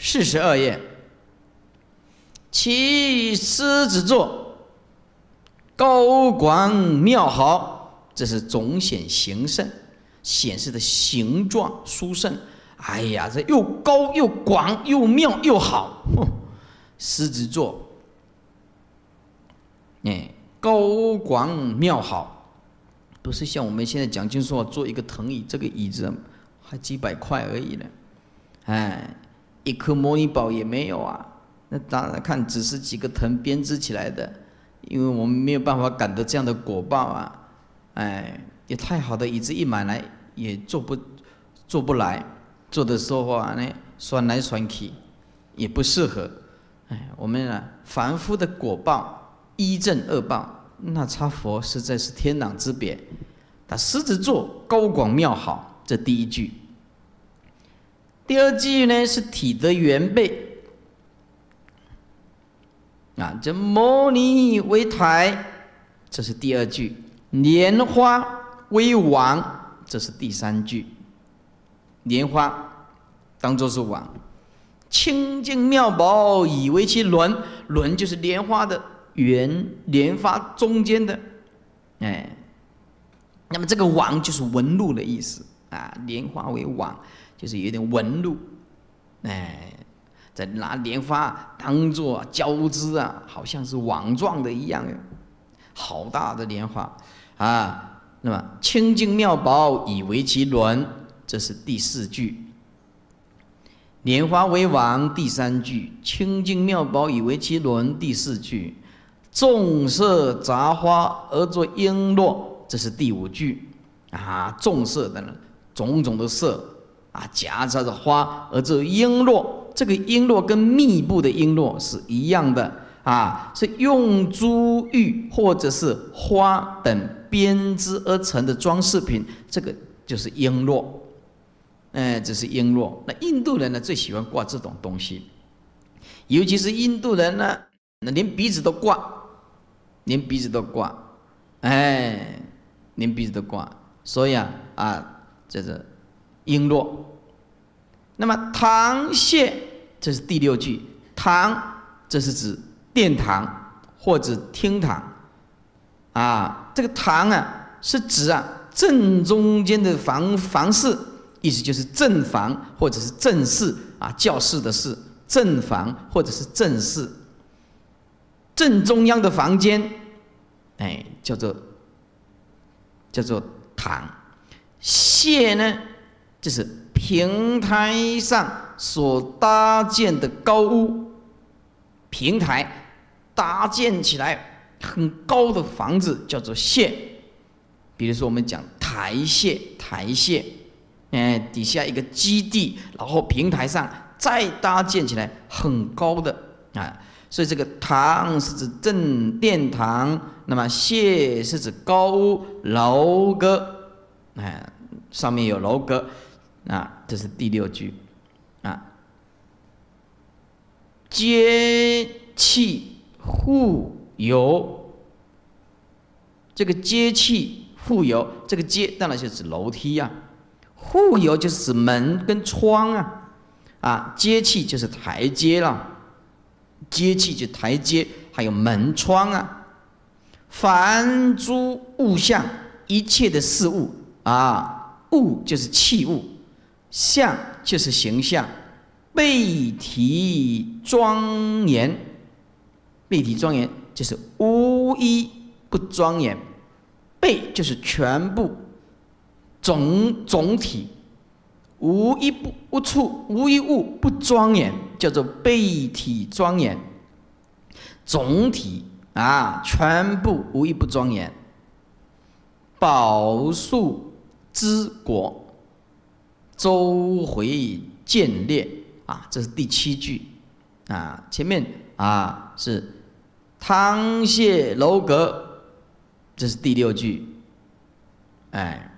四十二页，其狮子座，高广妙好，这是总显形胜，显示的形状殊胜。哎呀，这又高又广又妙又好，狮子座，哎，高广妙好，不是像我们现在讲句说做一个藤椅，这个椅子还几百块而已呢，哎。一颗摩尼宝也没有啊！那当然看，只是几个藤编织起来的，因为我们没有办法感得这样的果报啊！哎，也太好的椅子一买来也坐不坐不来，坐的时候呢，酸来酸去也不适合。哎，我们呢，凡夫的果报一正二报，那差佛实在是天壤之别。他狮子座高广妙好，这第一句。第二句呢是体的圆备啊，这摩尼为台，这是第二句；莲花为王，这是第三句。莲花当做是王，清净妙宝以为其轮，轮就是莲花的圆，莲花中间的哎。那么这个王就是纹路的意思啊，莲花为王。就是有点纹路，哎，在拿莲花当做交织啊，好像是网状的一样。好大的莲花啊！那么清净妙宝以为其轮，这是第四句。莲花为王，第三句清净妙宝以为其轮，第四句众色杂花而作璎珞，这是第五句啊！众色的，种种的色。啊，夹杂着花，而这璎珞，这个璎珞跟密布的璎珞是一样的啊，是用珠玉或者是花等编织而成的装饰品，这个就是璎珞。哎，这是璎珞。那印度人呢，最喜欢挂这种东西，尤其是印度人呢，那连鼻子都挂，连鼻子都挂，哎，连鼻子都挂。所以啊，啊，就是。璎珞，那么堂榭，这是第六句。堂，这是指殿堂或者厅堂，啊，这个堂啊是指啊正中间的房房室，意思就是正房或者是正室啊，教室的室，正房或者是正室，正中央的房间，哎，叫做叫做堂榭呢。是平台上所搭建的高屋平台，搭建起来很高的房子叫做“榭”。比如说，我们讲台榭，台榭，哎，底下一个基地，然后平台上再搭建起来很高的啊。所以这个“堂”是指正殿堂，那么“榭”是指高屋楼阁，哎，上面有楼阁。啊，这是第六句，啊，接气户牖，这个接气户牖，这个接当然就是指楼梯呀，户牖就是指门跟窗啊，啊，阶气就是台阶了，阶气就台阶，还有门窗啊，凡诸物象，一切的事物啊，物就是器物。相就是形象，背体庄严，背体庄严就是无一不庄严。背就是全部，总总体，无一不无处无一物不庄严，叫做背体庄严。总体啊，全部无一不庄严。宝树之果。周回见列啊，这是第七句，啊，前面啊是，汤榭楼阁，这是第六句，哎，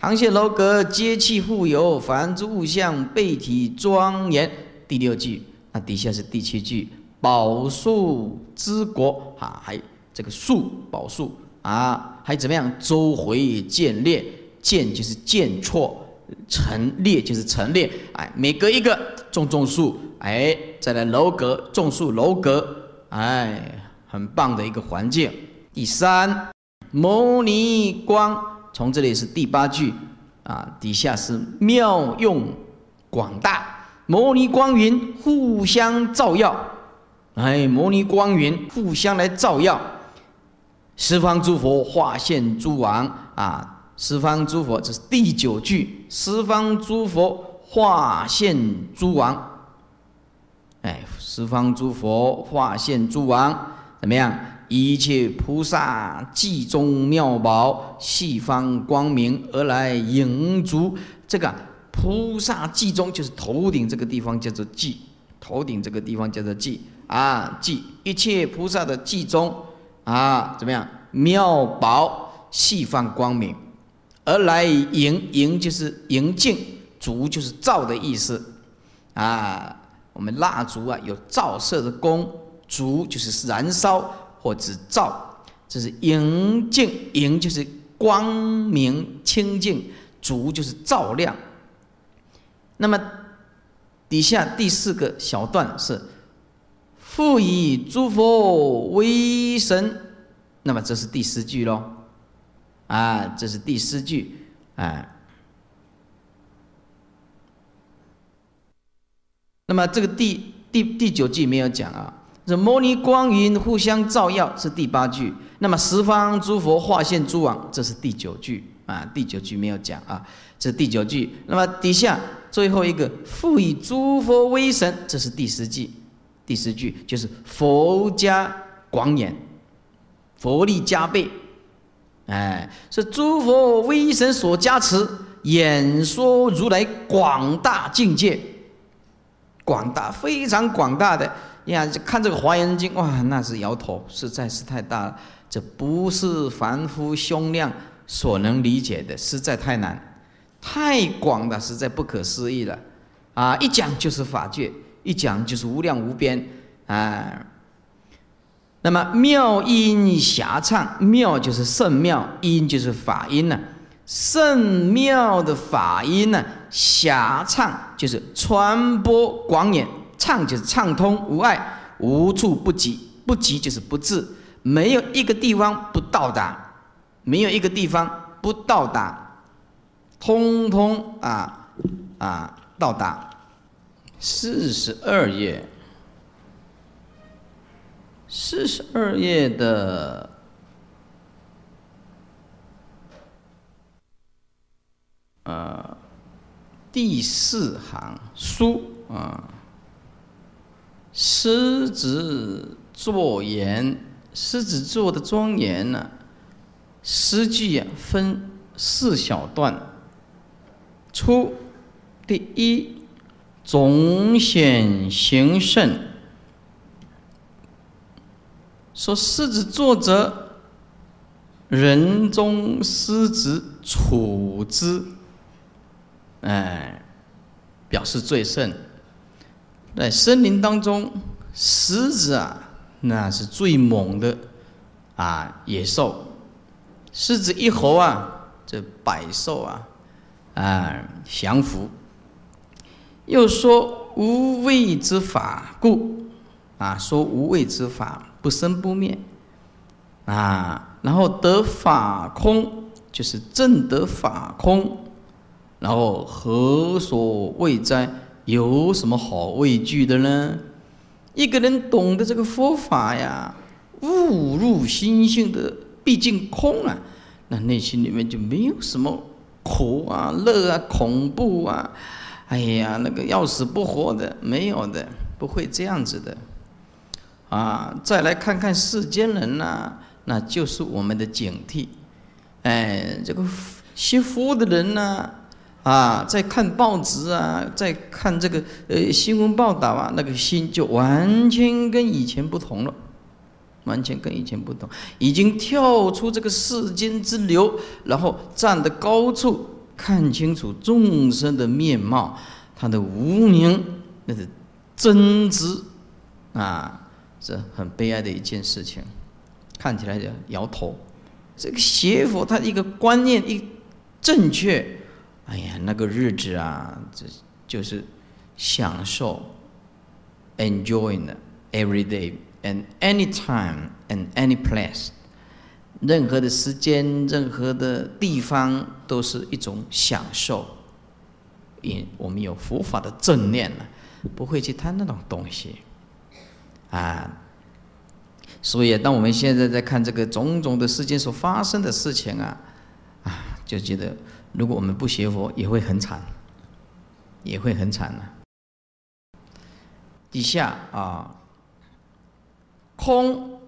螃榭楼阁接气互游，凡诸物象备体庄严，第六句，那底下是第七句，宝树之国啊，还这个树宝树啊，还怎么样？周回见列，见就是见错。陈列就是陈列，哎，每隔一个种种树，哎，再来楼阁种树，楼阁，哎，很棒的一个环境。第三，摩尼光，从这里是第八句啊，底下是妙用广大，摩尼光云互相照耀，哎，摩尼光云互相来照耀，十方诸佛化现诸王啊。十方诸佛，这是第九句。十方诸佛化现诸王，哎，十方诸佛化现诸王怎么样？一切菩萨寂中妙宝，西方光明而来引足。这个菩萨寂中就是头顶这个地方叫做寂，头顶这个地方叫做寂啊寂一切菩萨的寂中啊，怎么样？妙宝，西方光明。而来，盈盈就是盈净，烛就是照的意思，啊，我们蜡烛啊有照射的功，烛就是燃烧或者照，这是盈净，盈就是光明清净，烛就是照亮。那么底下第四个小段是复以诸佛威神，那么这是第十句喽。啊，这是第四句，啊。那么这个第第第九句没有讲啊，这摩尼光云互相照耀是第八句，那么十方诸佛化现诸王，这是第九句啊，第九句没有讲啊，这是第九句。那么底下最后一个复以诸佛威神，这是第十句，第十句就是佛家广演，佛力加倍。哎，是诸佛威神所加持，演说如来广大境界，广大非常广大。的你看，看这个《华严经》，哇，那是摇头，实在是太大了，这不是凡夫胸量所能理解的，实在太难，太广了，实在不可思议了，啊，一讲就是法界，一讲就是无量无边，哎。那么妙音遐唱，妙就是圣妙，音就是法音呢。圣妙的法音呢，遐唱就是传播广远，唱就是畅通无碍，无处不及。不及就是不至，没有一个地方不到达，没有一个地方不到达，通通啊啊到达。四十二页。四十二页的呃第四行书啊，狮子座言，狮子座的庄严呢，诗句分四小段，初第一总显形胜。说狮子坐者，人中狮子处之，哎，表示最盛。在森林当中，狮子啊，那是最猛的啊，野兽。狮子一吼啊，这百兽啊，啊，降服。又说无畏之法故，啊，说无畏之法。不生不灭，啊，然后得法空，就是正得法空，然后何所畏哉？有什么好畏惧的呢？一个人懂得这个佛法呀，悟入心性的毕竟空啊，那内心里面就没有什么苦啊、乐啊、恐怖啊，哎呀，那个要死不活的没有的，不会这样子的。啊，再来看看世间人呐，那就是我们的警惕。哎，这个惜佛的人呐，啊，在看报纸啊，在看这个呃新闻报道啊，那个心就完全跟以前不同了，完全跟以前不同，已经跳出这个世间之流，然后站得高处看清楚众生的面貌，他的无名那是真知啊。这很悲哀的一件事情，看起来就摇头。这个邪佛他一个观念一正确，哎呀，那个日子啊，这就是享受，enjoying every day and any time and any place，任何的时间、任何的地方都是一种享受。因我们有佛法的正念了，不会去贪那种东西。啊，所以当我们现在在看这个种种的世间所发生的事情啊，啊，就觉得如果我们不学佛，也会很惨，也会很惨呢。底下啊，空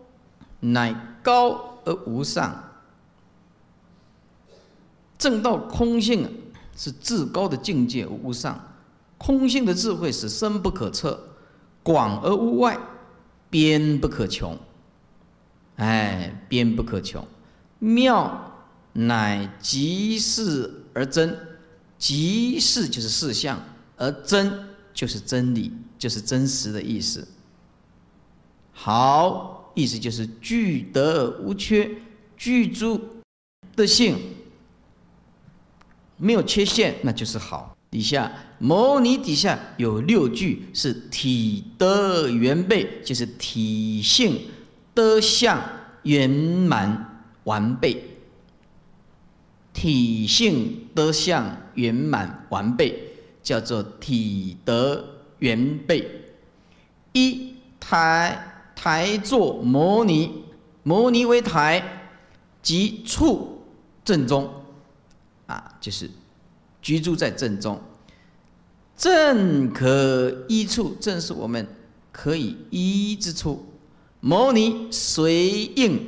乃高而无上，正道空性是至高的境界无上，空性的智慧是深不可测，广而无外。边不可穷，哎，边不可穷。妙乃即事而真，即事就是事相，而真就是真理，就是真实的意思。好，意思就是具德无缺，具足德性，没有缺陷，那就是好。底下。摩尼底下有六句是体德圆备，就是体性德相圆满完备。体性德相圆满完备，叫做体德圆备。一台台座摩尼，摩尼为台，即处正中，啊，就是居住在正中。正可依处，正是我们可以依之处。摩尼随应，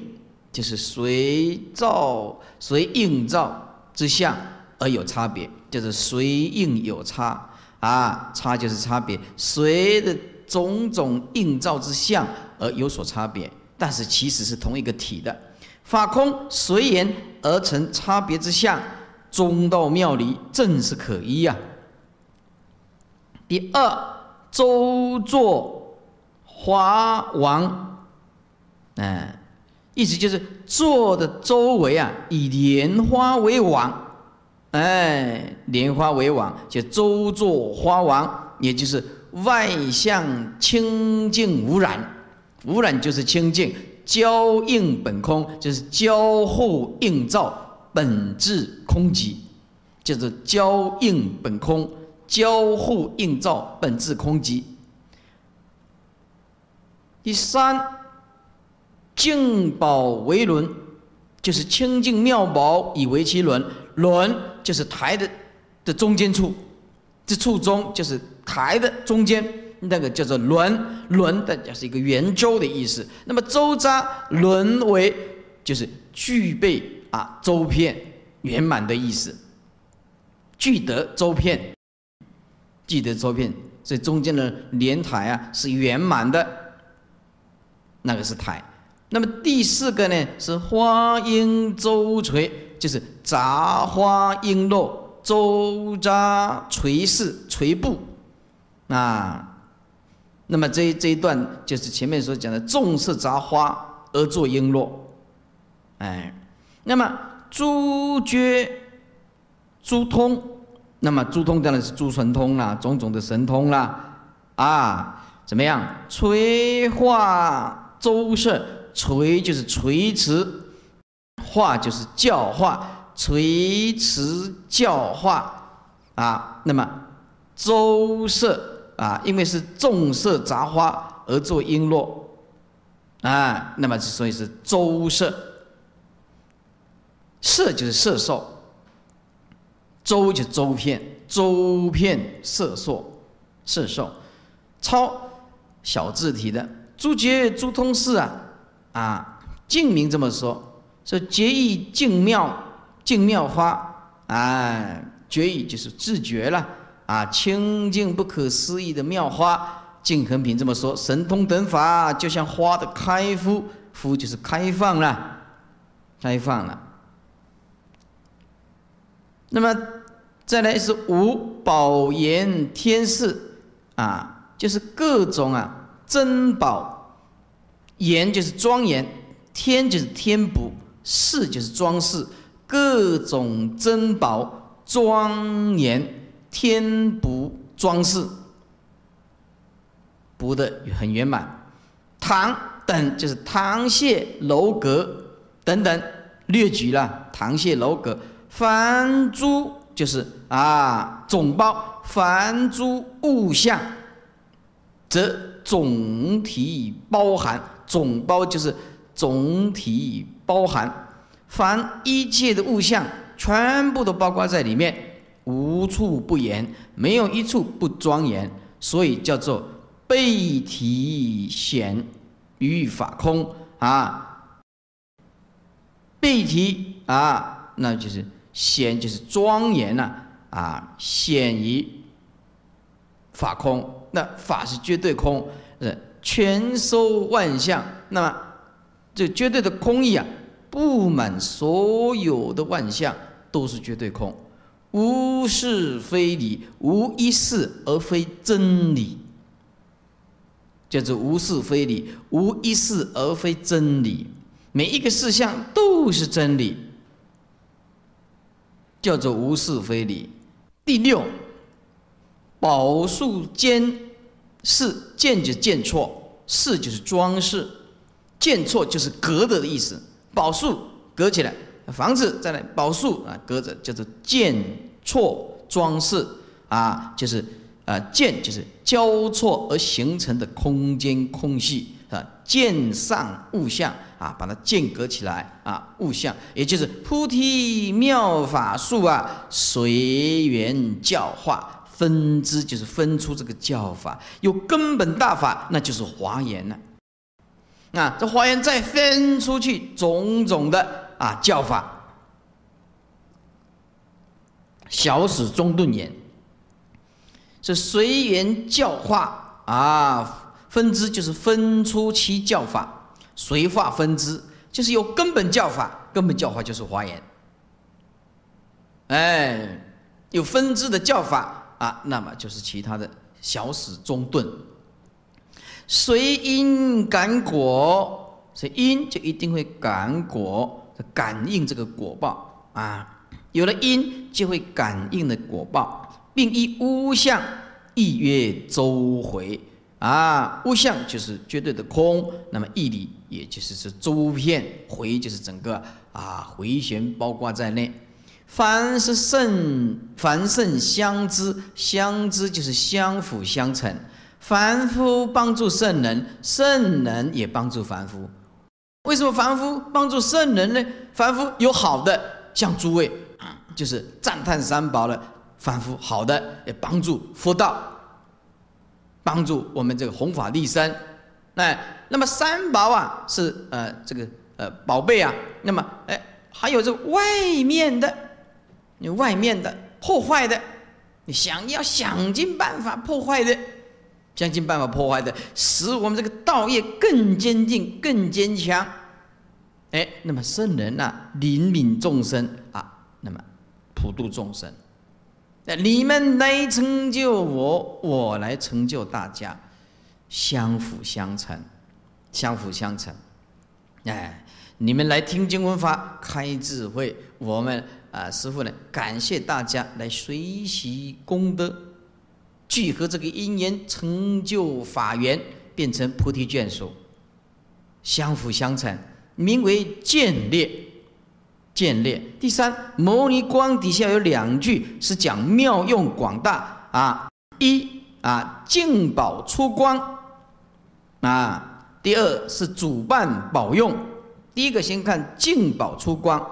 就是随照、随应照之相而有差别，就是随应有差啊，差就是差别，随的种种应照之相而有所差别，但是其实是同一个体的。法空随缘而成差别之相，中道妙理正是可依呀。第二，周作花王，嗯，意思就是做的周围啊，以莲花为网，哎，莲花为网，就周作花王，也就是外向清净无染，无染就是清净，交映本空就是交互映照本质空寂，就是交映本空。交互映照本质空寂。第三，净宝为轮，就是清净妙宝以为其轮，轮就是台的的中间处，这处中就是台的中间那个叫做轮，轮的就是一个圆周的意思。那么周匝轮为就是具备啊周遍圆满的意思，具得周遍。记得作品，所以中间的莲台啊是圆满的，那个是台。那么第四个呢是花应周垂，就是杂花璎珞周匝垂饰垂布啊。那么这这一段就是前面所讲的重色杂花而作璎珞，哎，那么朱觉朱通。那么诸通当然是诸神通啦，种种的神通啦，啊，怎么样？垂化周色，垂就是垂持，化就是教化，垂持教化啊。那么周色啊，因为是众色杂花而作璎珞啊。那么所以是周色，色就是色受。周就周片，周片色受，色受，超小字体的朱觉朱通是啊，啊净明这么说，说觉意净妙净妙花，哎觉意就是自觉了啊，清净不可思议的妙花。净恒平这么说，神通等法就像花的开夫，夫就是开放了，开放了。那么。再来是五宝岩天饰啊，就是各种啊珍宝，岩就是庄严，天就是天补，饰就是装饰，各种珍宝庄严天补装饰补的很圆满。堂等就是堂榭楼阁等等列举了堂榭楼阁，凡诸就是。啊，总包凡诸物象，则总体包含总包就是总体包含凡一切的物象，全部都包括在里面，无处不言，没有一处不庄严，所以叫做背体显语法空啊，背体啊，那就是显就是庄严了。啊，显于法空。那法是绝对空，是全收万象。那么，这绝对的空义啊，布满所有的万象，都是绝对空，无是非理，无一事而非真理。叫做无是非理，无一事而非真理。每一个事项都是真理，叫做无是非理。第六，宝树间是间就见错，是就是装饰，间错就是隔着的意思，宝树隔起来，房子再来宝树啊，隔着叫做间错装饰啊，就是啊间就是交错而形成的空间空隙。啊，见上物相啊，把它间隔起来啊，物相也就是菩提妙法术啊，随缘教化，分支，就是分出这个教法，有根本大法，那就是华严了。那这华严再分出去种种的啊教法，小始中顿言，是随缘教化啊。分支就是分出其教法，随化分支就是有根本教法，根本教法就是华严。哎，有分支的教法啊，那么就是其他的小史中顿。随因感果，以因就一定会感果，感应这个果报啊。有了因就会感应的果报，并依物相一曰周回。啊，物相就是绝对的空，那么义理也就是是周遍，回就是整个啊，回旋包括在内。凡是圣，凡圣相知，相知就是相辅相成。凡夫帮助圣人，圣人也帮助凡夫。为什么凡夫帮助圣人呢？凡夫有好的，像诸位啊，就是赞叹三宝了。凡夫好的也帮助佛道。帮助我们这个弘法利身。那那么三宝啊是呃这个呃宝贝啊，那么哎还有这外面的，你外面的破坏的，你想要想尽办法破坏的，想尽办法破坏的，使我们这个道业更坚定、更坚强。哎，那么圣人啊，怜悯众生啊，那么普度众生。那你们来成就我，我来成就大家，相辅相成，相辅相成。哎，你们来听经文法开智慧，我们啊师傅呢感谢大家来随喜功德，聚合这个因缘成就法缘，变成菩提眷属，相辅相成，名为见立。建立第三，摩尼光底下有两句是讲妙用广大啊，一啊净宝出光啊，第二是主办保用。第一个先看净宝出光，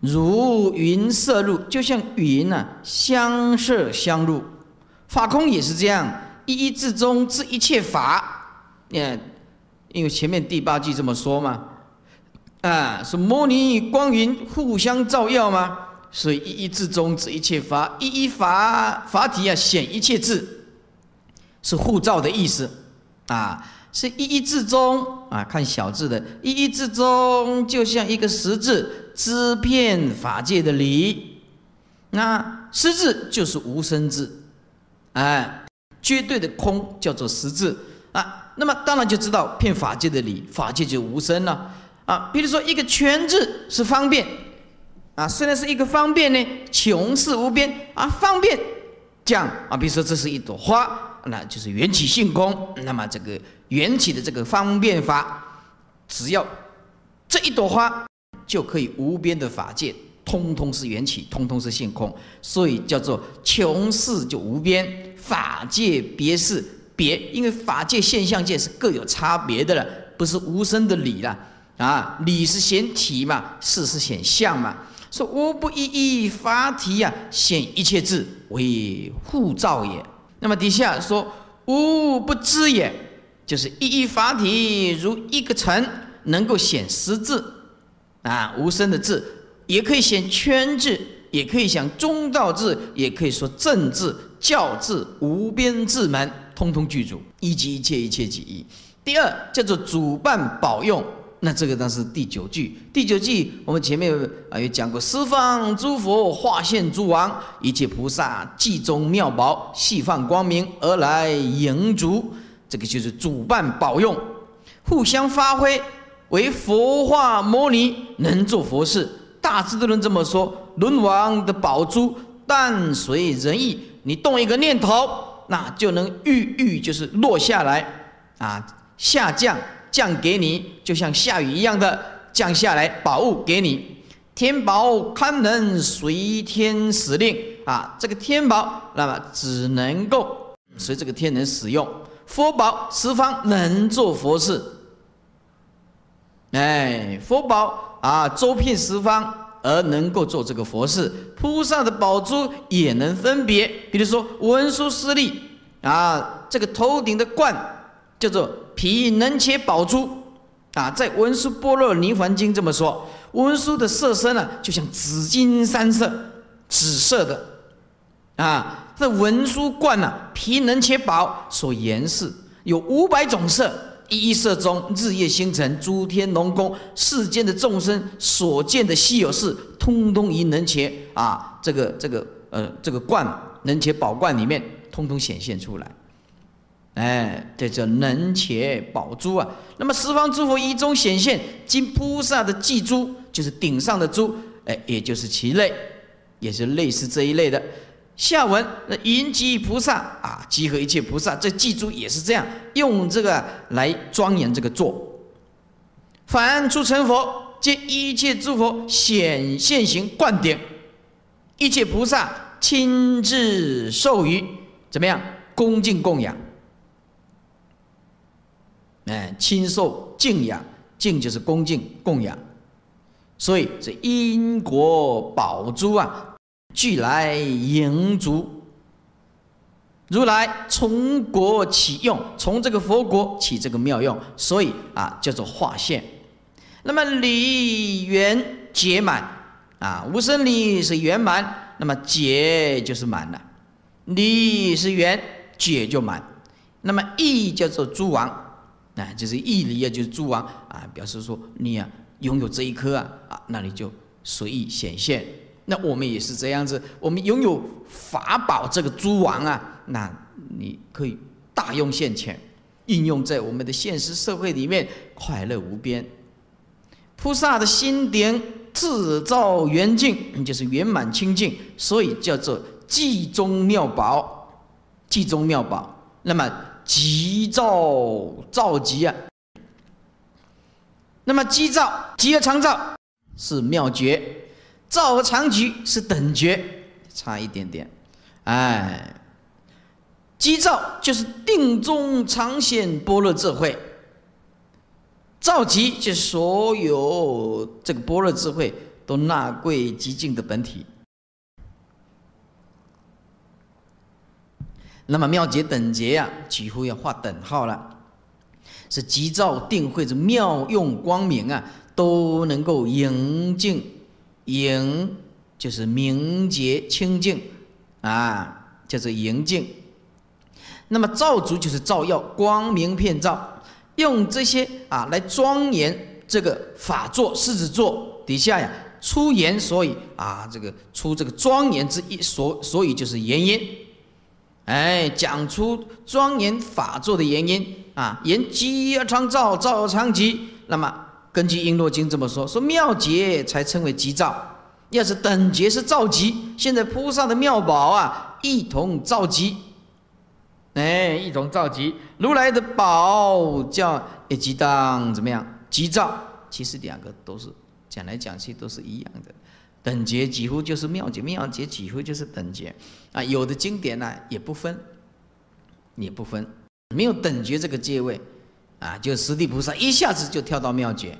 如云色入，就像云呢相摄相入，法空也是这样一一至中之一切法，嗯，因为前面第八句这么说嘛。啊，是摩尼光云互相照耀吗？所以一一字中指一切法，一一法法体啊显一切字，是护照的意思啊。是一一字中啊，看小字的，一一字中就像一个十字，支骗法界的理。那十字就是无生字，哎，绝对的空叫做十字啊。那么当然就知道骗法界的理，法界就无生了。啊，比如说一个圈字是方便，啊，虽然是一个方便呢，穷是无边啊，方便讲啊，比如说这是一朵花，那就是缘起性空。那么这个缘起的这个方便法，只要这一朵花，就可以无边的法界，通通是缘起，通通是性空，所以叫做穷是就无边，法界别是别，因为法界现象界是各有差别的了，不是无声的理了。啊，理是显体嘛，事是显相嘛。说无不一一法体呀，显一切智为护照也。那么底下说无不知也，就是一一法体如一个尘，能够显实字啊，无声的字也可以显圈字，也可以显中道字，也可以说正字、教字、无边字门，通通具足，以及一切一切记忆。第二叫做主办保用。那这个当是第九句。第九句，我们前面啊有讲过，十方诸佛化现诸王，一切菩萨具中妙宝，系放光明而来迎足。这个就是主办保用，互相发挥，为佛化摩尼能做佛事。大智都能这么说：，轮王的宝珠，但随人意，你动一个念头，那就能郁郁，就是落下来啊，下降。降给你，就像下雨一样的降下来，宝物给你。天宝堪能随天使令啊，这个天宝那么只能够随这个天能使用。佛宝十方能做佛事，哎，佛宝啊，周遍十方而能够做这个佛事。铺上的宝珠也能分别，比如说文殊师利啊，这个头顶的冠叫做。皮能且宝珠，啊，在文殊般若泥梵经这么说，文殊的色身呢，就像紫金山色，紫色的，啊，这文殊冠呢，皮能且宝所言饰，有五百种色，一一色中，日夜星辰、诸天龙宫、世间的众生所见的稀有事，通通于能且啊，这个这个呃，这个冠能且宝冠里面，通通显现出来。哎，这叫能且宝珠啊。那么十方诸佛一中显现，金菩萨的祭珠就是顶上的珠，哎，也就是其类，也是类似这一类的。下文那云集菩萨啊，集合一切菩萨，这祭珠也是这样，用这个来庄严这个座。凡出成佛，皆一切诸佛显现行灌顶，一切菩萨亲自授予，怎么样？恭敬供养。哎，亲受敬仰，敬就是恭敬供养，所以这因果宝珠啊，俱来盈足。如来从国起用，从这个佛国起这个妙用，所以啊叫做化现。那么理缘解满啊，无生理是圆满，那么解就是满了，理是缘，解就满，那么义叫做诸王。那就是一离啊，就是珠王啊，表示说你啊拥有这一颗啊啊，那你就随意显现。那我们也是这样子，我们拥有法宝这个珠王啊，那你可以大用现前，应用在我们的现实社会里面，快乐无边。菩萨的心点自照圆净，就是圆满清净，所以叫做即中妙宝，即中妙宝。那么。急躁躁急啊！那么急躁急而常躁是妙诀，躁而常急是等觉，差一点点。哎，急躁就是定中常显般若智慧，躁急就是所有这个般若智慧都纳贵极静的本体。那么妙觉等结呀，几乎要画等号了。是急躁定慧之妙用光明啊，都能够盈净，盈，就是明洁清净啊，叫做盈净。那么照足就是照耀光明遍照，用这些啊来庄严这个法座狮子座底下呀，出言所以啊，这个出这个庄严之意，所所以就是言因。哎，讲出庄严法座的原因啊，言吉而昌造，造而昌吉。那么根据《璎珞经》这么说，说妙劫才称为吉兆。要是等劫是造吉。现在菩萨的妙宝啊，一同造吉。哎，一同造吉。如来的宝叫一吉当，怎么样？吉兆，其实两个都是讲来讲去都是一样的。等觉几乎就是妙觉，妙觉几乎就是等觉啊！有的经典呢也不分，也不分，没有等觉这个界位啊，就十地菩萨一下子就跳到妙觉，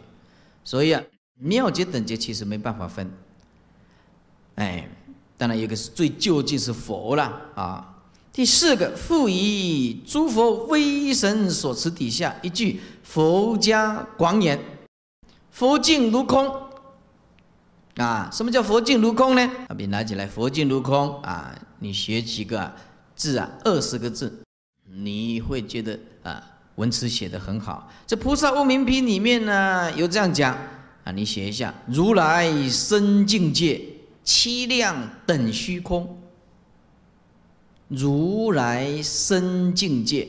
所以啊，妙觉等觉其实没办法分。哎，当然一个是最究竟，是佛了啊。第四个，复以诸佛威神所持底下一句佛家广言，佛境如空。啊，什么叫佛境如空呢？啊，笔拿起来，佛境如空啊，你写几个字啊，二十个字，你会觉得啊，文词写的很好。这《菩萨悟名品》里面呢有这样讲啊，你写一下：如来深境界，七量等虚空。如来深境界，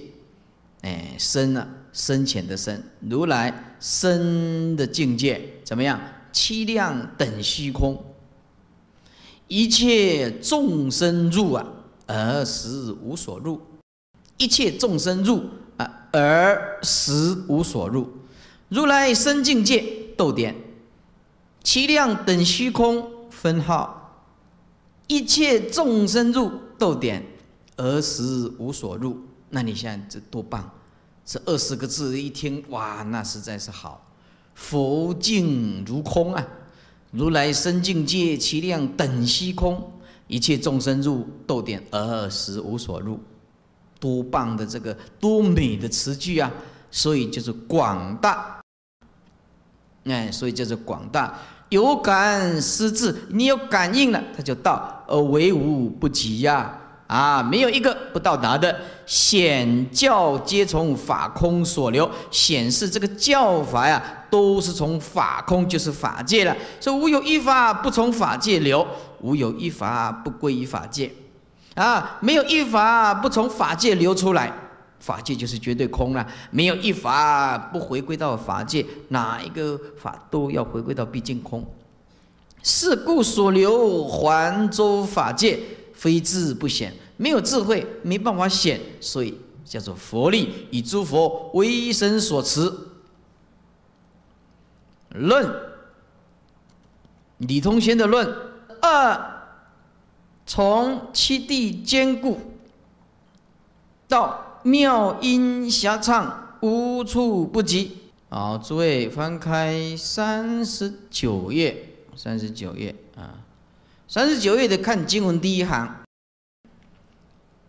哎，深啊，深浅的深。如来深的境界怎么样？七量等虚空，一切众生入啊，而实无所入；一切众生入啊，而实无所入。如来生境界逗点，七量等虚空分号，一切众生入逗点，而实无所入。那你现在这多棒，这二十个字一听哇，那实在是好。佛境如空啊，如来身境界其量等虚空，一切众生入斗点而时无所入，多棒的这个多美的词句啊！所以就是广大，哎，所以就是广大。有感失智，你有感应了，他就到，而为无不及呀！啊，没有一个不到达的。显教皆从法空所流，显示这个教法呀。都是从法空，就是法界了。说无有一法不从法界流，无有一法不归于法界，啊，没有一法不从法界流出来，法界就是绝对空了。没有一法不回归到法界，哪一个法都要回归到毕竟空。是故所留还诸法界，非智不显，没有智慧没办法显，所以叫做佛力以诸佛为神所持。论，李通玄的论二，从七地坚固到妙音遐唱，无处不及。好，诸位翻开三十九页，三十九页啊，三十九页的看经文第一行，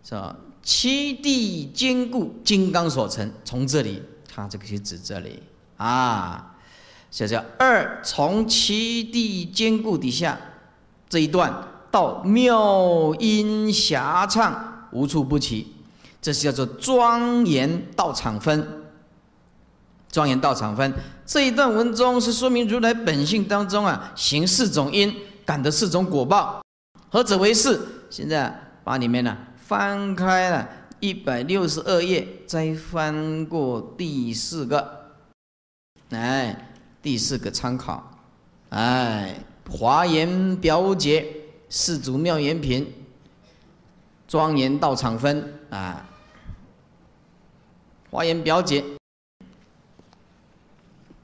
是吧？七地坚固，金刚所成。从这里，它这个就指这里啊。这是二从其地坚固底下这一段到妙音遐唱无处不起，这是叫做庄严道场分。庄严道场分这一段文中是说明如来本性当中啊行四种因感得四种果报，何者为是？现在把里面呢翻开了一百六十二页，再翻过第四个来。第四个参考，哎，华严表姐，四祖妙严品，庄严道场分啊，华严表姐，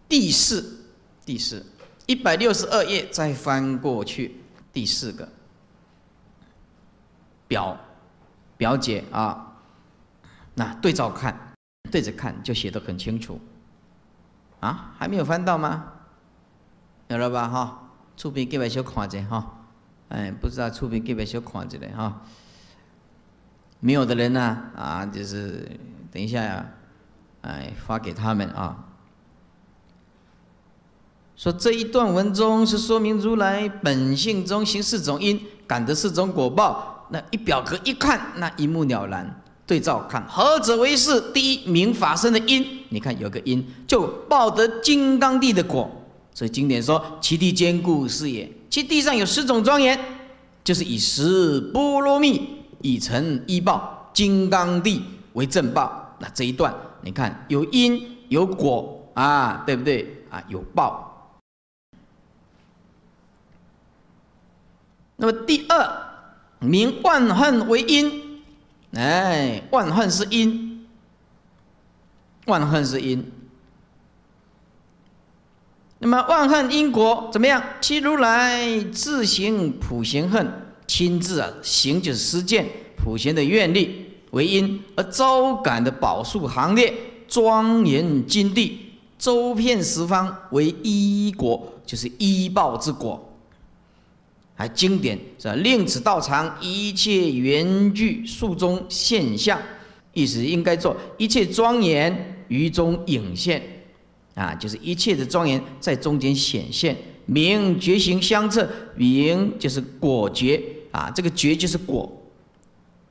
第四第四一百六十二页再翻过去，第四个表表姐啊，那对照看，对着看就写的很清楚。啊，还没有翻到吗？有了吧，哈！出边给位小看者哈，哎，不知道出边给位小看者嘞哈。没有的人呢，啊，就是等一下，呀、哎，发给他们啊。说这一段文中是说明如来本性中行四种因，感得四种果报。那一表格一看，那一目了然。对照看，何者为是？第一名法身的因，你看有个因，就报得金刚地的果。所以经典说，其地坚固是也。其地上有十种庄严，就是以十波罗蜜以成一报金刚地为正报。那这一段你看有因有果啊，对不对啊？有报。那么第二名万恨为因。哎，万恨是因，万恨是因。那么万恨因果怎么样？其如来自行普贤恨，亲自啊行就是实践普贤的愿力为因，而招感的宝树行列庄严金地周遍十方为一果，就是一报之果。还经典是吧？令此道藏一切缘具，树中现象，意思应该做一切庄严于中影现，啊，就是一切的庄严在中间显现。明觉行相测，明就是果觉啊，这个觉就是果，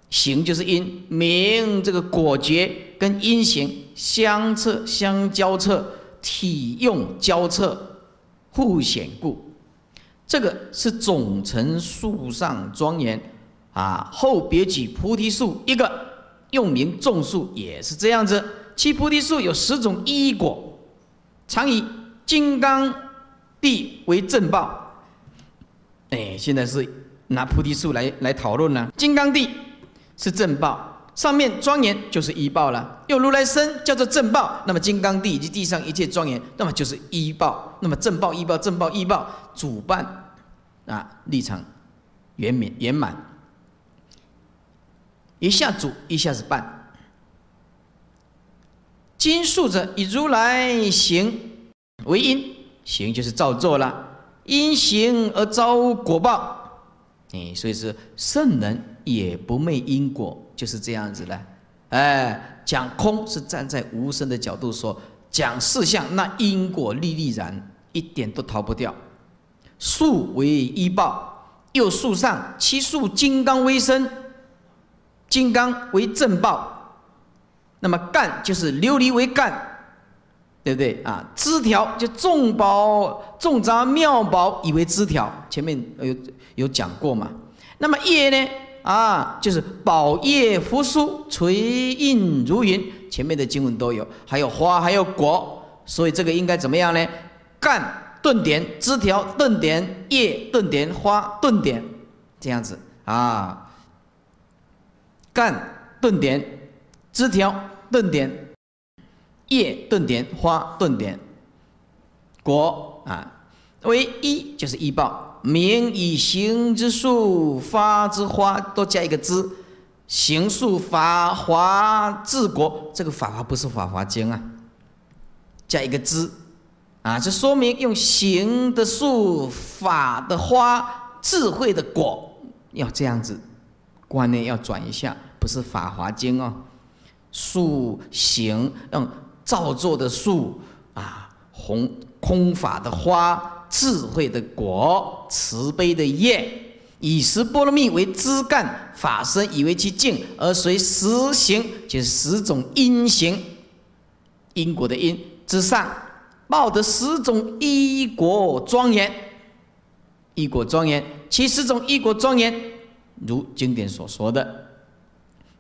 行就是因。明这个果觉跟因行相测相交测，体用交测，互显故。这个是总成树上庄严，啊，后别起菩提树一个，又名种树，也是这样子。其菩提树有十种因果，常以金刚地为正报。哎，现在是拿菩提树来来讨论呢。金刚地是正报，上面庄严就是一报了。用如来身叫做正报，那么金刚地以及地上一切庄严，那么就是一报。那么正报、一报、正报、一报，主办。啊，立场圆满圆满，一下主一下子办。今述者以如来行为因行，就是造作了因行而遭果报。哎，所以说圣人也不昧因果，就是这样子的。哎，讲空是站在无声的角度说，讲事相那因果历历然，一点都逃不掉。树为依报，又树上其树金刚为身，金刚为正报，那么干就是琉璃为干，对不对啊？枝条就众宝众杂妙宝以为枝条，前面有有讲过嘛。那么叶呢啊，就是宝叶扶疏垂映如云，前面的经文都有，还有花，还有果，所以这个应该怎么样呢？干。顿点枝条，顿点叶，顿点花，顿点这样子啊。干顿点枝条，顿点叶，顿点花，顿点果啊。为一就是一报名以行之术，发之花，多加一个枝，行术法华治国。这个法华不是法华经啊，加一个枝。啊，这说明用行的树、法的花、智慧的果要这样子观念要转一下，不是《法华经》哦，树行用造作的树啊，红空法的花、智慧的果、慈悲的业，以十波罗蜜为枝干，法身以为其境，而随十行就是十种因行因果的因之上。报得十种一果庄严，一果庄严，其十种一果庄严，如经典所说的。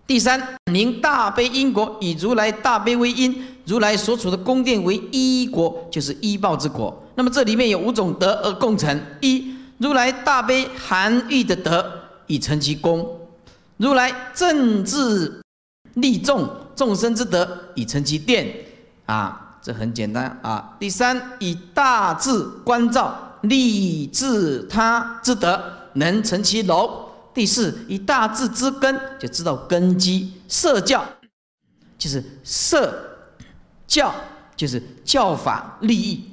第三名大悲因果，以如来大悲为因，如来所处的宫殿为一国，就是一报之果。那么这里面有五种德而共成：一、如来大悲含义的德以成其功；如来正智利众众生之德以成其殿。啊。这很简单啊。第三，以大智观照，立志他之德，能成其楼。第四，以大智之根，就知道根基。社教就是社教，就是教法利益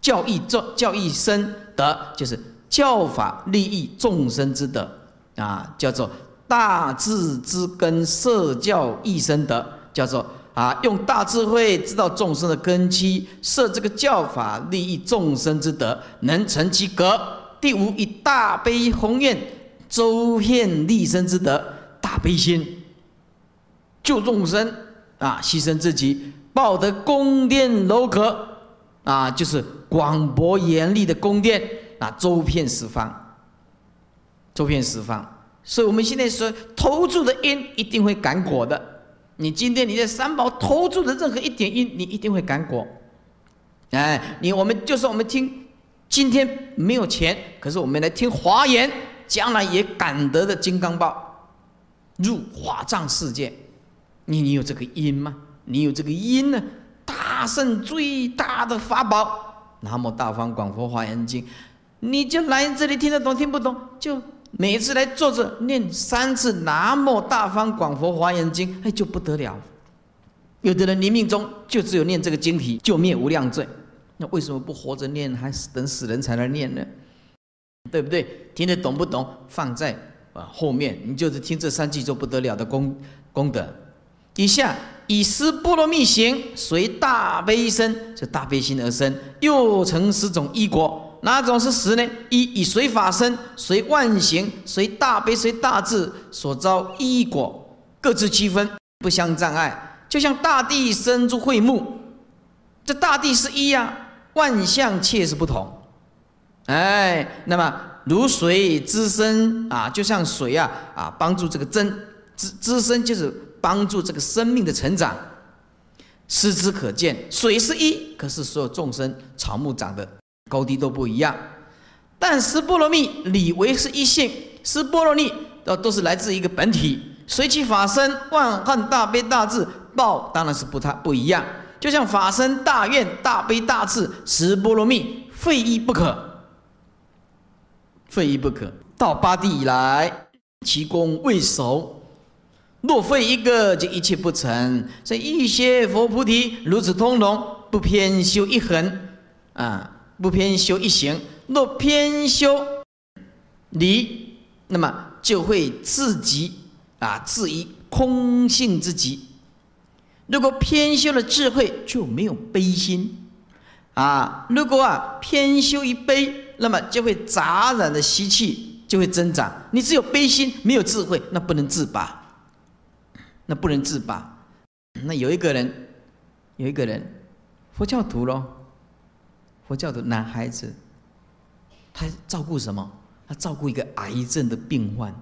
教义众教义生德，就是教法利益众生之德啊，叫做大智之根社教一生德，叫做。啊，用大智慧知道众生的根基，设这个教法利益众生之德，能成其格。第五，以大悲宏愿，周遍立身之德，大悲心救众生啊，牺牲自己，报得宫殿楼阁啊，就是广博严厉的宫殿啊，周遍十方，周遍十方。所以，我们现在说，投注的因一定会感果的。你今天你在三宝投注的任何一点因，你一定会感果。哎，你我们就算我们听，今天没有钱，可是我们来听华严，将来也感得的金刚报，入华藏世界。你你有这个因吗？你有这个因呢？大圣最大的法宝《南无大方广佛华严经》，你就来这里听得懂听不懂就。每次来坐着念三次《南无大方广佛华严经》，哎，就不得了。有的人临命中就只有念这个经题，就灭无量罪。那为什么不活着念，还是等死人才来念呢？对不对？听得懂不懂？放在啊后面，你就是听这三句就不得了的功功德。以下以施波罗蜜行，随大悲心，随大悲心而生，又成十种异国。哪种是十呢？一以随法生，随万行，随大悲，随大智所造一果，各自区分，不相障碍。就像大地生诸会木，这大地是一呀，万象却是不同。哎，那么如水滋生啊，就像水啊啊，帮助这个真滋滋生，就是帮助这个生命的成长。师之可见，水是一，可是所有众生草木长的。高低都不一样，但十波罗蜜理为是一性，十波罗蜜都都是来自一个本体，随其法身万恨大悲大智，报当然是不太不一样。就像法身大愿大悲大智十波罗蜜，废一不可，废一不可。到八地以来，其功未熟，若废一个，就一切不成。所以一些佛菩提如此通融，不偏修一横啊。不偏修一行，若偏修离，那么就会自极啊，自疑空性之极。如果偏修了智慧，就没有悲心啊。如果啊偏修一悲，那么就会杂染的习气就会增长。你只有悲心没有智慧，那不能自拔，那不能自拔。那有一个人，有一个人，佛教徒喽。佛教的男孩子，他照顾什么？他照顾一个癌症的病患。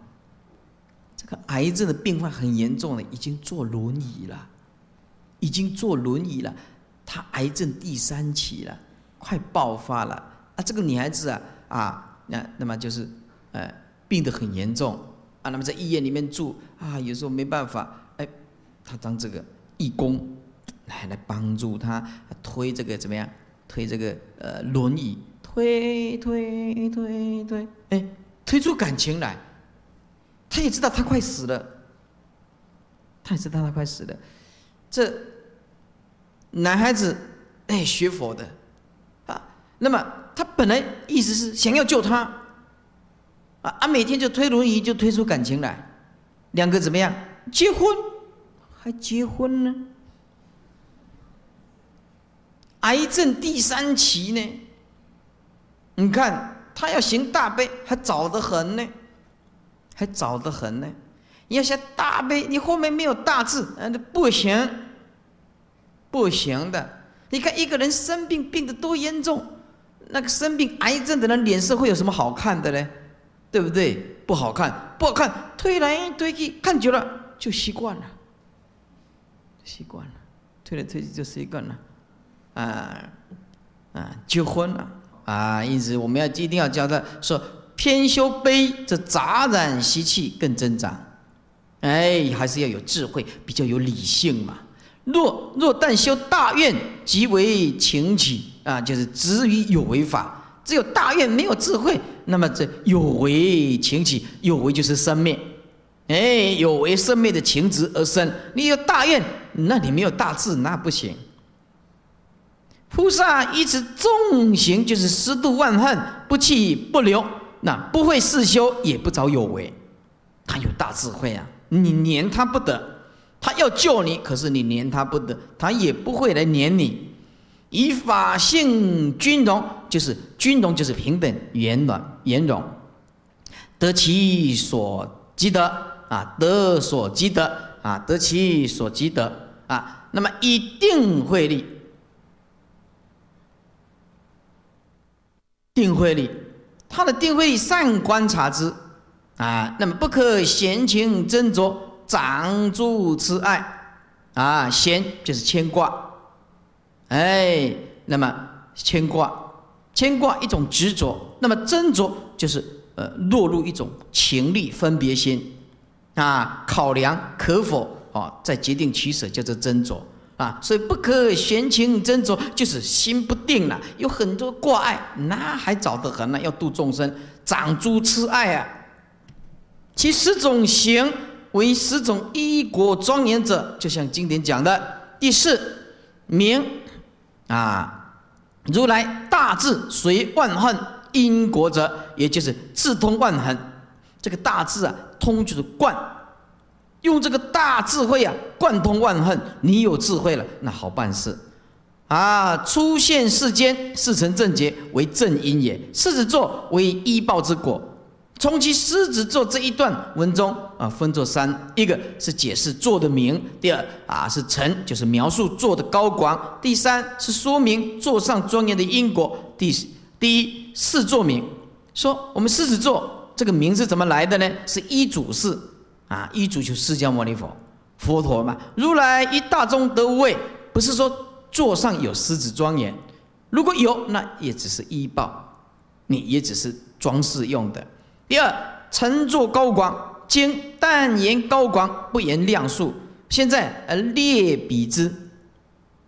这个癌症的病患很严重了，已经坐轮椅了，已经坐轮椅了。他癌症第三期了，快爆发了。啊，这个女孩子啊，啊，那那么就是，呃，病得很严重啊。那么在医院里面住啊，有时候没办法，哎，他当这个义工来来帮助他推这个怎么样？推这个呃轮椅，推推推推，哎，推出感情来，他也知道他快死了，他也知道他快死了，这男孩子哎学佛的啊，那么他本来意思是想要救他，啊啊每天就推轮椅就推出感情来，两个怎么样结婚，还结婚呢？癌症第三期呢？你看他要行大悲，还早得很呢，还早得很呢。你要想大悲，你后面没有大字，嗯，不行，不行的。你看一个人生病，病的多严重，那个生病癌症的人脸色会有什么好看的呢？对不对？不好看，不好看，推来推去，看久了就习惯了，习惯了，推来推去就习惯了。啊，啊，结婚了啊！因此，我们要一定要教他说：偏修悲，这杂染习气更增长。哎，还是要有智慧，比较有理性嘛。若若但修大愿，即为情起啊，就是止于有为法。只有大愿，没有智慧，那么这有为情起，有为就是生灭。哎，有为生灭的情执而生。你有大愿，那你没有大智，那不行。菩萨一直重行，就是十度万恨，不弃不留。那不会世修，也不着有为，他有大智慧啊！你黏他不得，他要救你，可是你黏他不得，他也不会来黏你。以法性均容，就是均容，就是平等圆满圆融，得其所积德啊，得所积德啊，得其所积德啊，那么一定会利。定慧力，他的定慧善观察之，啊，那么不可闲情斟酌，长住痴爱，啊，闲就是牵挂，哎，那么牵挂、牵挂一种执着，那么斟酌就是呃，落入一种情力分别心，啊，考量可否啊，再决定取舍，叫做斟酌。啊，所以不可闲情斟酌，就是心不定了，有很多挂碍，那还早得很呢。要度众生，长诸吃爱啊。其十种行为十种一国庄严者，就像经典讲的第四名啊，如来大智随万恨因果者，也就是智通万恨。这个大智啊，通就是贯。用这个大智慧啊，贯通万恨。你有智慧了，那好办事啊！出现世间，事成正结为正因也。狮子座为依报之果。从其狮子座这一段文中啊，分作三：一个是解释座的名；第二啊是成，就是描述座的高广；第三是说明座上庄严的因果。第第一，是座名说，我们狮子座这个名字怎么来的呢？是依主事。啊，一足就释迦牟尼佛，佛陀嘛，如来一大中得位，不是说座上有狮子庄严，如果有那也只是衣报，你也只是装饰用的。第二，乘坐高光，经但言高光，不言量数。现在呃，列比之，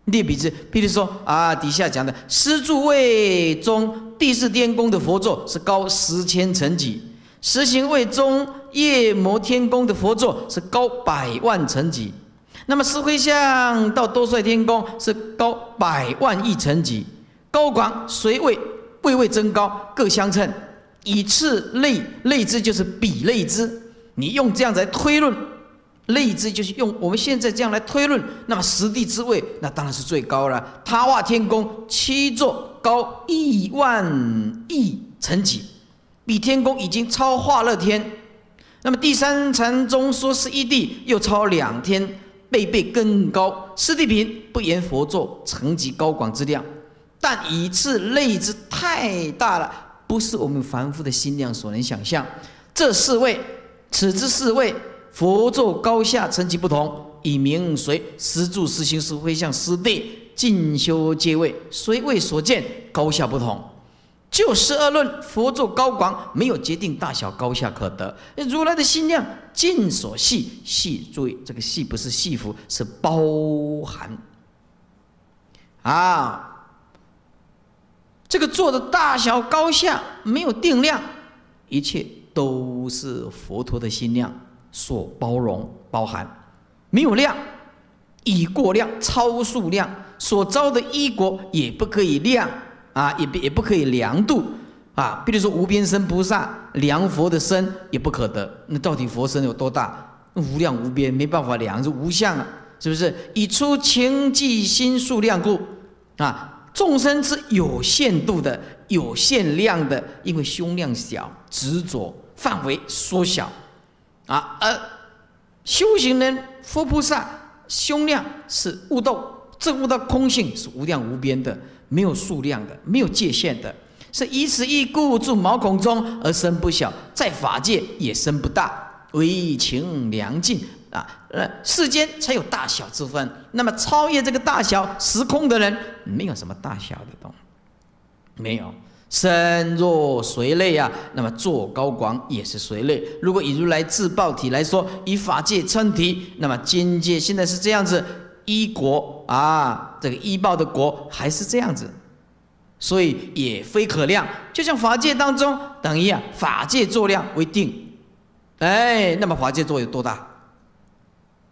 列比之，比如说啊，底下讲的施诸位中地四天宫的佛座是高十千层几，十行位中。夜摩天宫的佛座是高百万层级，那么四辉像到多帅天宫是高百万亿层级，高管随位位位增高各相称，以次类类之就是比类之，你用这样来推论，类之就是用我们现在这样来推论，那么十地之位那当然是最高了。他化天宫七座高亿万亿层级，比天宫已经超化乐天。那么第三禅中说是异地，又超两天倍倍更高。师地平不言佛座层级高广之量，但一次类之太大了，不是我们凡夫的心量所能想象。这四位，此之四位佛座高下层级不同，以名随实住实行实会向师弟进修阶位，虽未所见高下不同。就十二论，佛作高广，没有决定大小高下可得。如来的心量尽所系系，注意这个系不是系服，是包含。啊，这个做的大小高下没有定量，一切都是佛陀的心量所包容包含，没有量，已过量超数量所招的一果也不可以量。啊，也也不可以量度啊。比如说，无边身菩萨量佛的身也不可得，那到底佛身有多大？无量无边，没办法量，是无相，啊，是不是？以出情计心数量故啊，众生是有限度的、有限量的，因为胸量小，执着范围缩小啊。而修行人佛菩萨胸量是悟道，证悟到空性是无量无边的。没有数量的，没有界限的，是一时一故住毛孔中而身不小，在法界也身不大，唯情良尽啊！呃，世间才有大小之分。那么超越这个大小时空的人，没有什么大小的东没有身若随类啊，那么做高管也是随类。如果以如来自报体来说，以法界称体，那么境界现在是这样子。一国啊，这个一报的国还是这样子，所以也非可量。就像法界当中，等于啊，法界作量为定，哎，那么法界作有多大？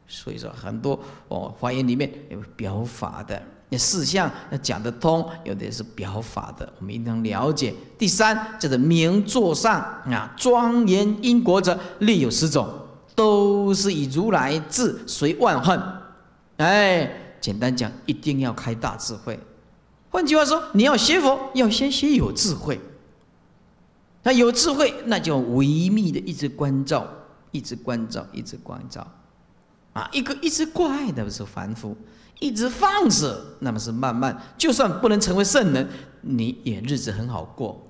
所以说，很多哦，发言里面有表法的那四项要讲得通，有的是表法的，我们应当了解。第三就是名作上啊，庄严因果者，另有十种，都是以如来智随万恨。哎，简单讲，一定要开大智慧。换句话说，你要学佛，要先学有智慧。那有智慧，那叫维密的，一直关照，一直关照，一直关照。啊，一个一直挂碍的，是凡夫；一直放肆，那么是慢慢，就算不能成为圣人，你也日子很好过。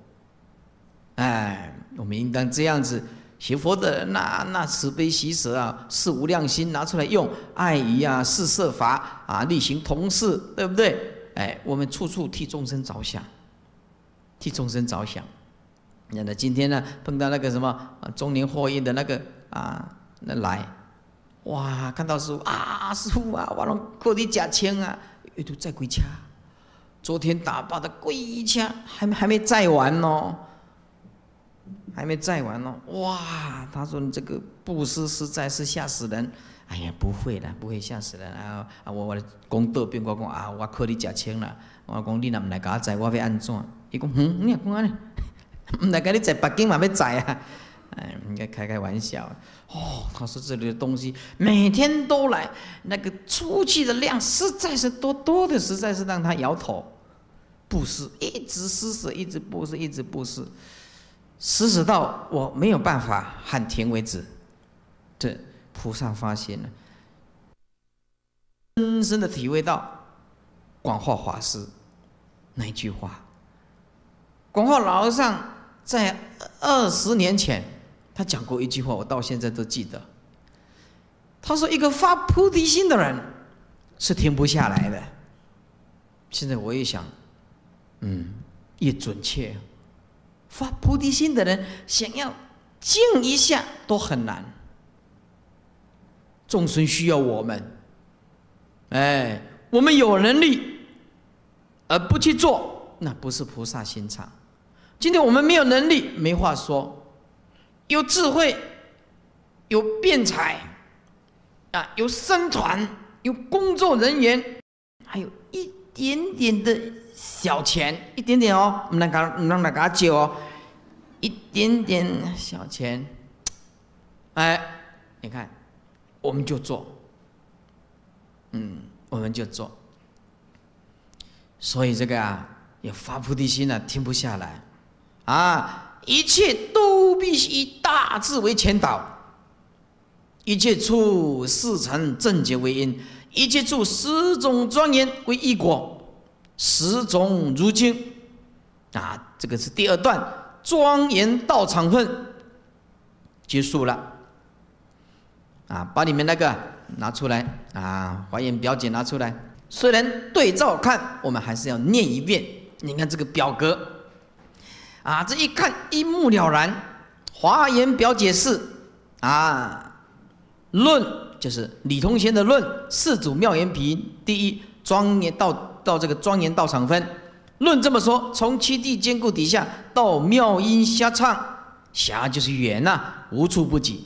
哎，我们应当这样子。学佛的那那慈悲喜舍啊，四无量心拿出来用，爱语啊，是设法啊，力行同事，对不对？哎，我们处处替众生着想，替众生着想。那那今天呢，碰到那个什么中年货运的那个啊，那来，哇，看到师傅啊，师傅啊，完了，过地假钱啊，又都再归家，昨天打爆的归家还还没再完哦。还没摘完呢，哇！他说：“你这个布施实在是吓死人。”哎呀，不会的，不会吓死人啊！我我的工作比我讲啊，我靠你吃枪了！我讲你哪来搞摘？我要安怎？伊讲嗯，你讲安尼，哪 来跟你载北京嘛要摘啊？哎，应该开开玩笑。哦，他说这里的东西每天都来，那个出去的量实在是多多的，实在是让他摇头。布施一直施舍，一直布施，一直布施。实施到我没有办法喊停为止，这菩萨发现了，深深的体会到广化法师那句话。广化老和尚在二十年前，他讲过一句话，我到现在都记得。他说：“一个发菩提心的人是停不下来的。”现在我也想，嗯，越准确。发菩提心的人，想要静一下都很难。众生需要我们，哎，我们有能力而不去做，那不是菩萨心肠。今天我们没有能力，没话说，有智慧，有辩才，啊，有僧团，有工作人员，还有一点点的。小钱一点点哦，不能搞，不能来搞久哦。一点点小钱，哎，你看，我们就做，嗯，我们就做。所以这个啊，要发菩提心呢，停不下来。啊，一切都必须以大智为前导，一切处事成正解为因，一切处十种庄严为一果。时终如金，啊，这个是第二段，庄严道场分，结束了，啊，把你们那个拿出来，啊，华严表姐拿出来，虽然对照看，我们还是要念一遍。你看这个表格，啊，这一看一目了然，华严表姐是啊，论就是李通贤的论四祖妙严平第一庄严道。到这个庄严道场分论这么说，从七地坚固底下到妙音瞎唱，瞎就是圆呐，无处不及。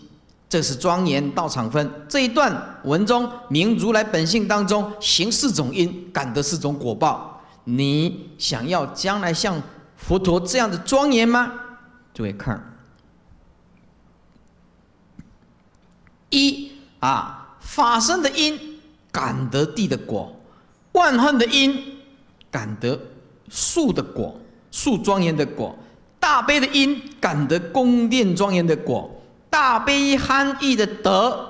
这是庄严道场分这一段文中明如来本性当中行四种因感得四种果报。你想要将来像佛陀这样的庄严吗？诸位看，一啊法身的因感得地的果。万恨的因感得树的果，树庄严的果；大悲的因感得宫殿庄严的果；大悲憨意的德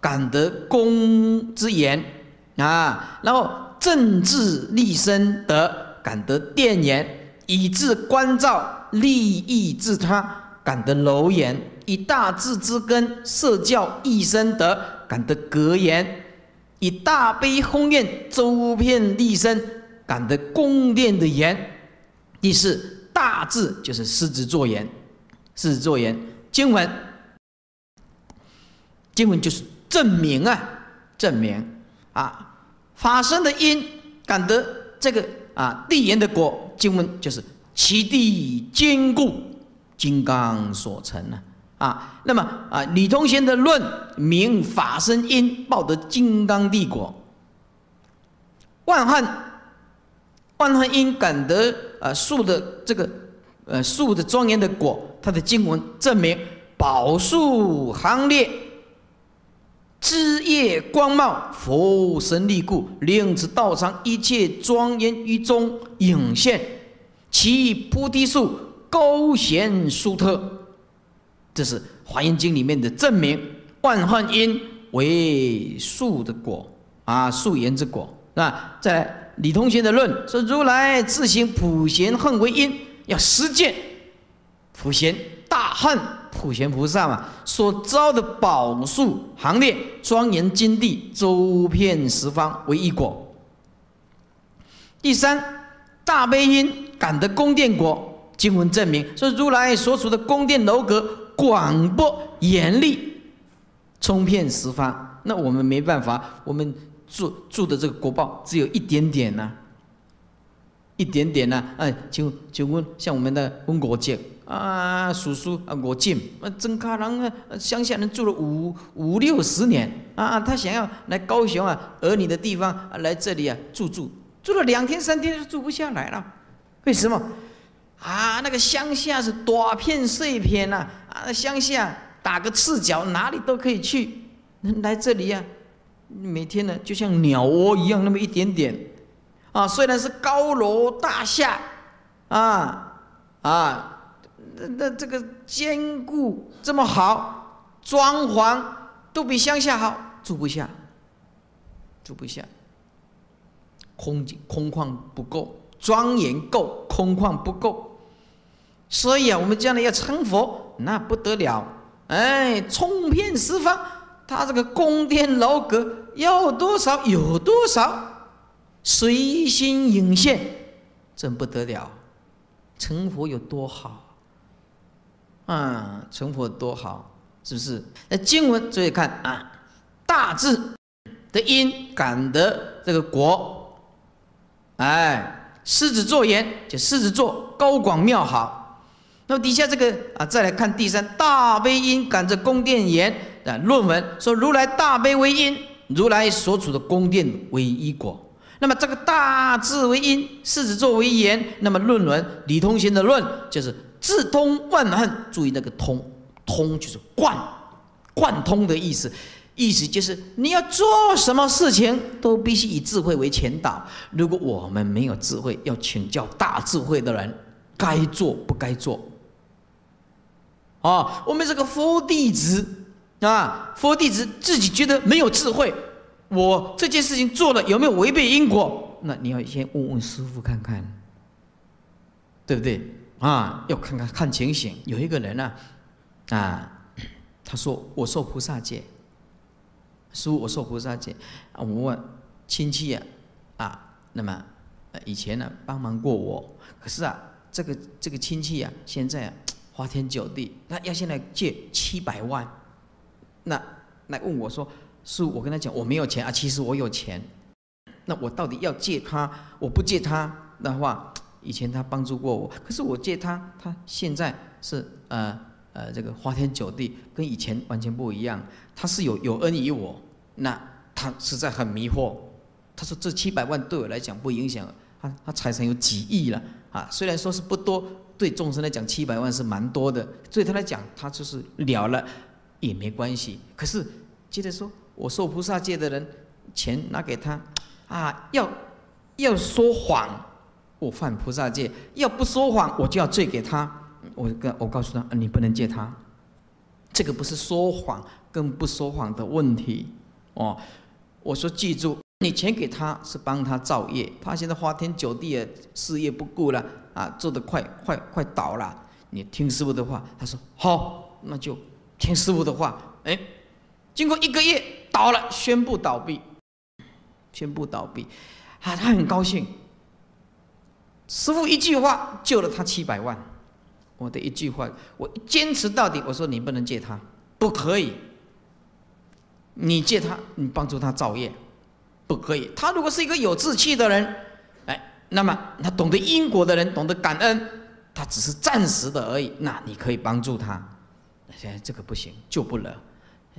感得宫之言啊，然后正治立身德感得殿言，以至关照利益自他感得楼言，以大智之根社教立身德感得格言。以大悲宏愿，周遍地身，感得宫殿的言。第四大字就是狮子座言，狮子座言经文，经文就是证明啊，证明啊，法身的因感得这个啊地言的果，经文就是其地坚固，金刚所成呢。啊，那么啊，李通贤的论名法身因报得金刚地果，万汉万汉因感得啊树的这个呃树的庄严的果，它的经文证明宝树行列，枝叶光茂，佛神力固，令此道场一切庄严于中影现，其菩提树高贤殊特。这是华严经里面的证明，万幻因为树的果啊，树缘之果啊。在李通学的论说，如来自行普贤恨为因，要实践普贤大恨普贤菩萨嘛，所招的宝树行列庄严金地，周遍十方为一果。第三，大悲因感得宫殿果，经文证明说，如来所处的宫殿楼阁。广播严厉，冲骗十方，那我们没办法，我们住住的这个国宝只有一点点呐，一点点呐，哎，请请问，像我们的温国静啊，叔叔啊，国静啊，曾卡郎啊，乡下人住了五五六十年啊，他想要来高雄啊，儿女的地方啊、来这里啊住住，住了两天三天就住不下来了，为什么？啊，那个乡下是多片碎片呐！啊，乡下打个赤脚哪里都可以去，能来这里呀？每天呢，就像鸟窝一样那么一点点。啊，虽然是高楼大厦，啊啊，那那这个坚固这么好，装潢都比乡下好，住不下，住不下，空景空旷不够，庄严够，空旷不够。所以啊，我们将来要成佛，那不得了！哎，冲遍十方，他这个宫殿楼阁要多少有多少，随心应现，真不得了！成佛有多好？啊，成佛多好，是不是？那经文注意看啊，大智的因感得这个果，哎，狮子座言就狮子座高广妙好。那么底下这个啊，再来看第三大悲因，赶着宫殿言啊。论文说，如来大悲为因，如来所处的宫殿为一果。那么这个大字为因，世子作为言。那么论文李通贤的论就是智通万恨。注意那个通，通就是贯贯通的意思，意思就是你要做什么事情都必须以智慧为前导。如果我们没有智慧，要请教大智慧的人，该做不该做。啊，我们这个佛弟子啊，佛弟子自己觉得没有智慧，我这件事情做了有没有违背因果？那你要先问问师傅看看，对不对？啊，要看看看情形。有一个人呢，啊，他说我受菩萨戒，师我受菩萨戒，我亲戚啊，啊，那么以前呢帮忙过我，可是啊，这个这个亲戚啊，现在。花天酒地，那要现在借七百万，那来问我说，是我跟他讲我没有钱啊，其实我有钱，那我到底要借他？我不借他的话，以前他帮助过我，可是我借他，他现在是呃呃这个花天酒地，跟以前完全不一样。他是有有恩于我，那他实在很迷惑。他说这七百万对我来讲不影响，他他财产有几亿了啊，虽然说是不多。对众生来讲，七百万是蛮多的；对他来讲，他就是了了也没关系。可是接着说，我受菩萨戒的人，钱拿给他，啊，要要说谎，我犯菩萨戒；要不说谎，我就要罪给他。我跟我告诉他，你不能借他，这个不是说谎跟不说谎的问题哦。我说，记住。你钱给他是帮他造业，他现在花天酒地，事业不顾了啊，做的快快快倒了。你听师傅的话，他说好，那就听师傅的话。哎，经过一个月倒了，宣布倒闭，宣布倒闭，啊，他很高兴。师傅一句话救了他七百万，我的一句话，我坚持到底，我说你不能借他，不可以。你借他，你帮助他造业。不可以，他如果是一个有志气的人，哎，那么他懂得因果的人，懂得感恩，他只是暂时的而已。那你可以帮助他，现在这个不行，救不了。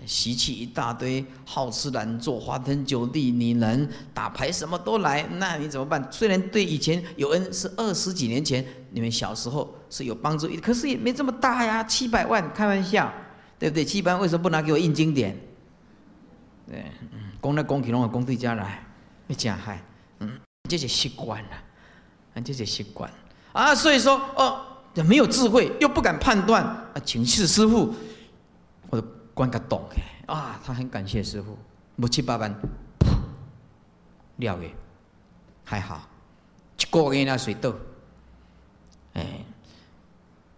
习气一大堆，好吃懒做，花天酒地，你能打牌，什么都来。那你怎么办？虽然对以前有恩是二十几年前，你们小时候是有帮助，可是也没这么大呀，七百万，开玩笑，对不对？七百万为什么不拿给我印经典？对，嗯，工那工起拢往工对家来，你真害，嗯，这是习惯了，啊，这是习惯啊，所以说，哦，没有智慧又不敢判断啊，请示师傅，或者管个懂的啊，他很感谢师傅，木七八万，噗，了的，还好，过月那水痘，哎。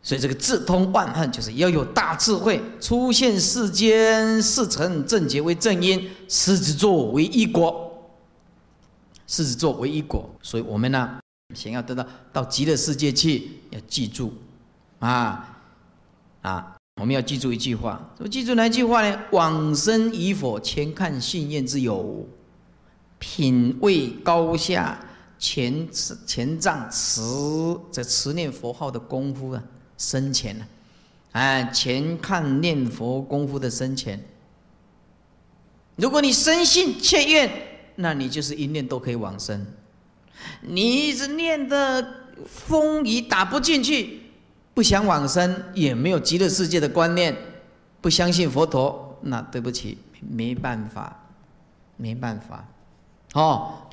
所以这个智通万恨，就是要有大智慧。出现世间事成正结为正因，狮子座为一国，狮子座为一国。所以我们呢，想要得到到极乐世界去，要记住，啊，啊，我们要记住一句话。怎么记住哪一句话呢？往生以佛，前看信愿之有，品位高下，前前仗持这持念佛号的功夫啊。生前啊，哎，全看念佛功夫的生前。如果你深信切愿，那你就是一念都可以往生。你一直念的风雨打不进去，不想往生，也没有极乐世界的观念，不相信佛陀，那对不起，没办法，没办法，哦。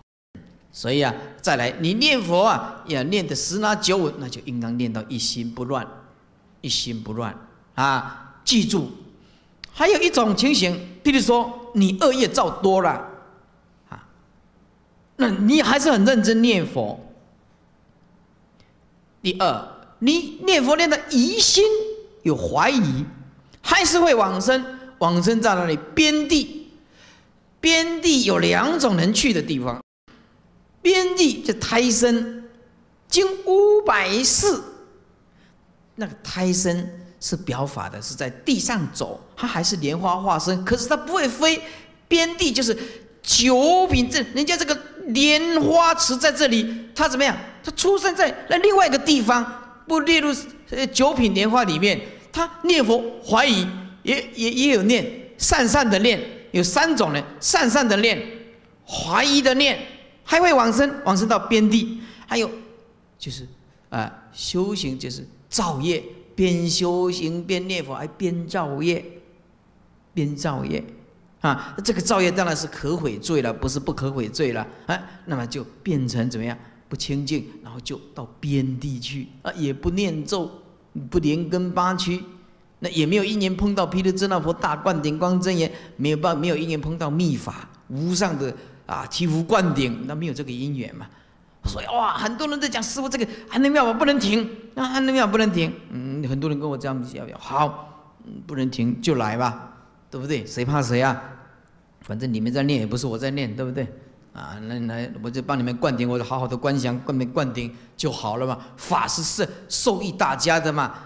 所以啊，再来，你念佛啊，要念的十拿九稳，那就应当念到一心不乱，一心不乱啊！记住，还有一种情形，譬如说你恶业造多了啊，那你还是很认真念佛。第二，你念佛念的疑心有怀疑，还是会往生？往生在那里？边地，边地有两种能去的地方。边地这胎生，经五百世，那个胎生是表法的，是在地上走，他还是莲花化身，可是他不会飞。边地就是九品，这人家这个莲花池在这里，他怎么样？他出生在那另外一个地方，不列入九品莲花里面。他念佛怀疑，也也也有念善善的念，有三种人善善的念，怀疑的念。还会往生，往生到边地。还有就是，啊，修行就是造业，边修行边念佛，还边造业，边造业，啊，这个造业当然是可悔罪了，不是不可悔罪了，啊，那么就变成怎么样不清净，然后就到边地去，啊，也不念咒，不连根八屈，那也没有一年碰到毗卢遮那佛大灌顶光真言，没有办，没有一年碰到密法无上的。啊！醍醐灌顶，那没有这个因缘嘛？所以哇，很多人在讲师傅这个安南庙不能停，那安南庙不能停，嗯，很多人跟我讲样讲，好，不能停就来吧，对不对？谁怕谁啊？反正你们在练也不是我在练，对不对？啊，那那我就帮你们灌顶，我就好好的观想、灌顶、灌顶就好了嘛。法师是受益大家的嘛。